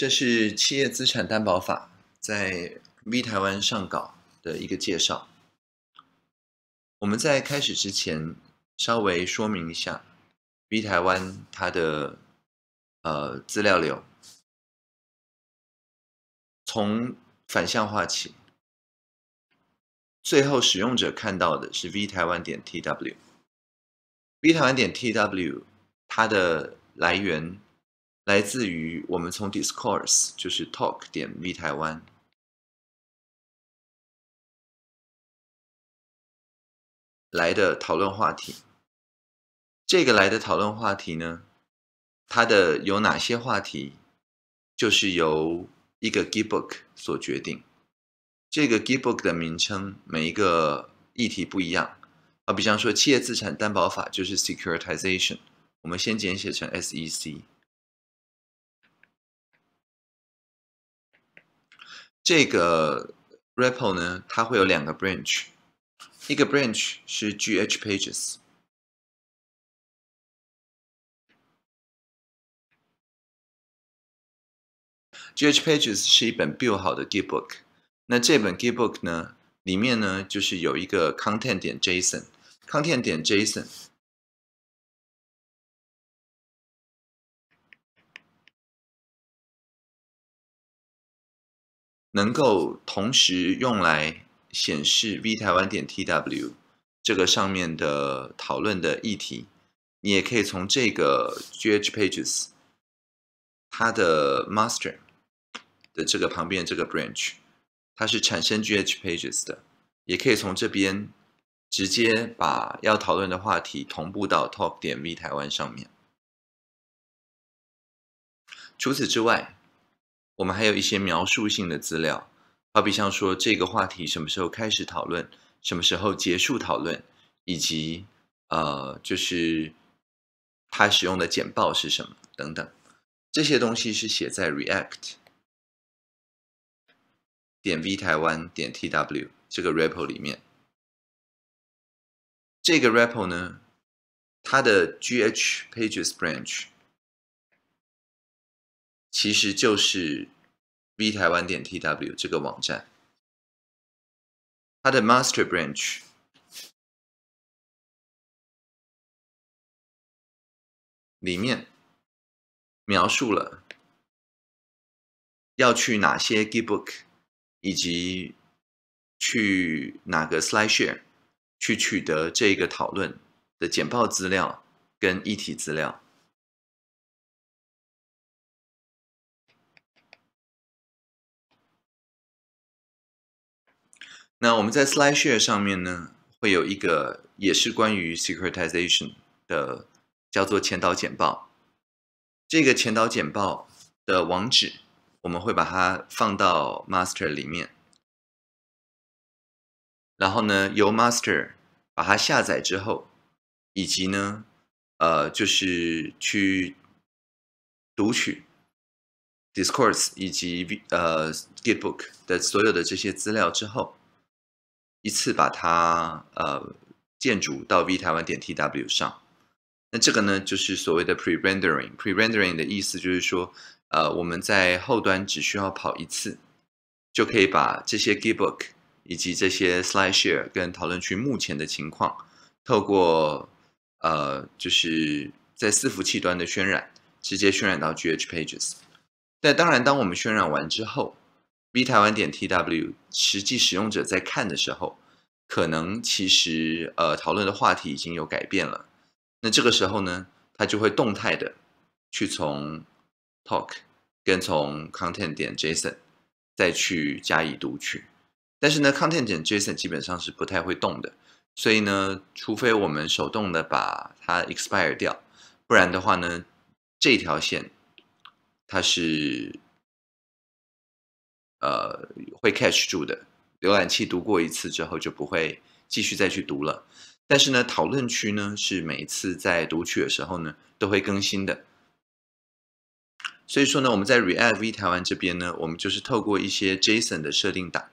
这是《企业资产担保法》在 V 台湾上稿的一个介绍。我们在开始之前，稍微说明一下 V 台湾它的呃资料流，从反向化起，最后使用者看到的是 V 台湾点 T W。V 台湾点 T W 它的来源。来自于我们从 Discourse 就是 Talk 点 V 台湾来的讨论话题，这个来的讨论话题呢，它的有哪些话题，就是由一个 Gebook 所决定。这个 Gebook 的名称每一个议题不一样啊，比方说企业资产担保法就是 Securitization，我们先简写成 SEC。这个 repo 呢，它会有两个 branch，一个 branch 是 gh-pages，gh-pages 是一本 build 好的 git book，那这本 git book 呢，里面呢就是有一个 content 点 json，content 点 json。能够同时用来显示 v 台湾点 t w 这个上面的讨论的议题，你也可以从这个 gh pages 它的 master 的这个旁边这个 branch，它是产生 gh pages 的，也可以从这边直接把要讨论的话题同步到 talk 点 v 台湾上面。除此之外。我们还有一些描述性的资料，好比像说这个话题什么时候开始讨论，什么时候结束讨论，以及呃，就是它使用的简报是什么等等，这些东西是写在 react. 点 v 台湾点 tw 这个 repo 里面。这个 repo 呢，它的 gh pages branch。其实就是 v 台湾点 tw 这个网站，它的 master branch 里面描述了要去哪些 g i t o o k 以及去哪个 Slack Share 去取得这个讨论的简报资料跟议题资料。那我们在 SlideShare 上面呢，会有一个也是关于 Securitization 的，叫做前导简报。这个前导简报的网址，我们会把它放到 Master 里面，然后呢，由 Master 把它下载之后，以及呢，呃，就是去读取 Discourse 以及呃 GitBook 的所有的这些资料之后。一次把它呃，建主到 v 台湾点 t w 上。那这个呢，就是所谓的 pre rendering。pre rendering 的意思就是说，呃，我们在后端只需要跑一次，就可以把这些 gibook 以及这些 slide share 跟讨论区目前的情况，透过呃，就是在伺服器端的渲染，直接渲染到 gh pages。但当然，当我们渲染完之后，b 台湾点 t w 实际使用者在看的时候，可能其实呃讨论的话题已经有改变了。那这个时候呢，它就会动态的去从 talk 跟从 content 点 json 再去加以读取。但是呢，content 点 json 基本上是不太会动的，所以呢，除非我们手动的把它 expire 掉，不然的话呢，这条线它是。呃，会 catch 住的浏览器读过一次之后就不会继续再去读了，但是呢，讨论区呢是每一次在读取的时候呢都会更新的，所以说呢，我们在 React V 台湾这边呢，我们就是透过一些 JSON 的设定档。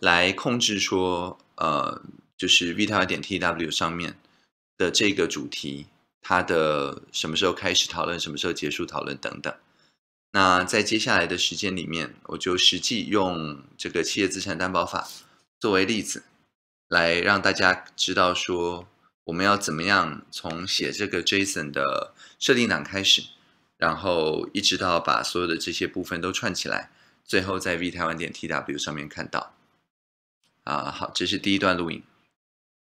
来控制说，呃，就是 v t a 点 t w 上面的这个主题，它的什么时候开始讨论，什么时候结束讨论等等。那在接下来的时间里面，我就实际用这个企业资产担保法作为例子，来让大家知道说，我们要怎么样从写这个 JSON 的设定档开始，然后一直到把所有的这些部分都串起来，最后在 v 台湾点 t w 上面看到。啊，好，这是第一段录音。